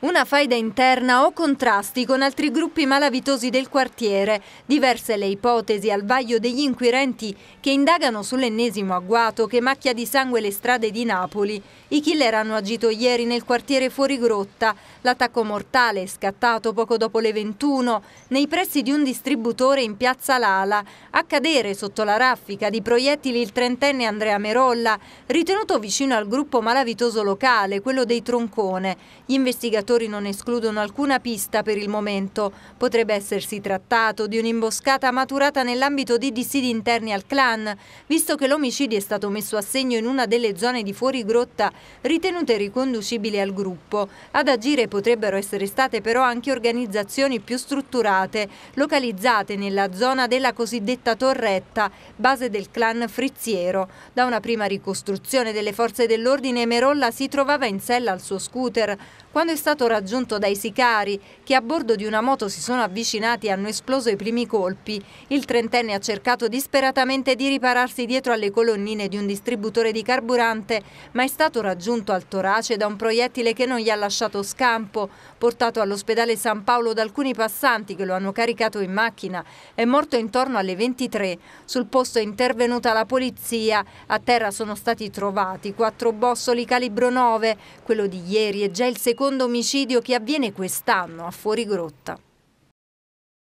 Una faida interna o contrasti con altri gruppi malavitosi del quartiere, diverse le ipotesi al vaglio degli inquirenti che indagano sull'ennesimo agguato che macchia di sangue le strade di Napoli. I killer hanno agito ieri nel quartiere fuori Grotta. L'attacco mortale è scattato poco dopo le 21 nei pressi di un distributore in piazza Lala. A cadere sotto la raffica di proiettili il trentenne Andrea Merolla, ritenuto vicino al gruppo malavitoso locale, quello dei Troncone. Gli investigatori operatori non escludono alcuna pista per il momento. Potrebbe essersi trattato di un'imboscata maturata nell'ambito di dissidi interni al clan, visto che l'omicidio è stato messo a segno in una delle zone di fuori grotta ritenute riconducibili al gruppo. Ad agire potrebbero essere state però anche organizzazioni più strutturate, localizzate nella zona della cosiddetta torretta, base del clan Frizziero. Da una prima ricostruzione delle forze dell'ordine Merolla si trovava in sella al suo scooter quando è stato stato raggiunto dai sicari che a bordo di una moto si sono avvicinati e hanno esploso i primi colpi. Il trentenne ha cercato disperatamente di ripararsi dietro alle colonnine di un distributore di carburante ma è stato raggiunto al torace da un proiettile che non gli ha lasciato scampo, portato all'ospedale San Paolo da alcuni passanti che lo hanno caricato in macchina. È morto intorno alle 23. Sul posto è intervenuta la polizia. A terra sono stati trovati quattro bossoli calibro 9. Quello di ieri è già il secondo omicidio omicidio che avviene quest'anno a Fuorigrotta.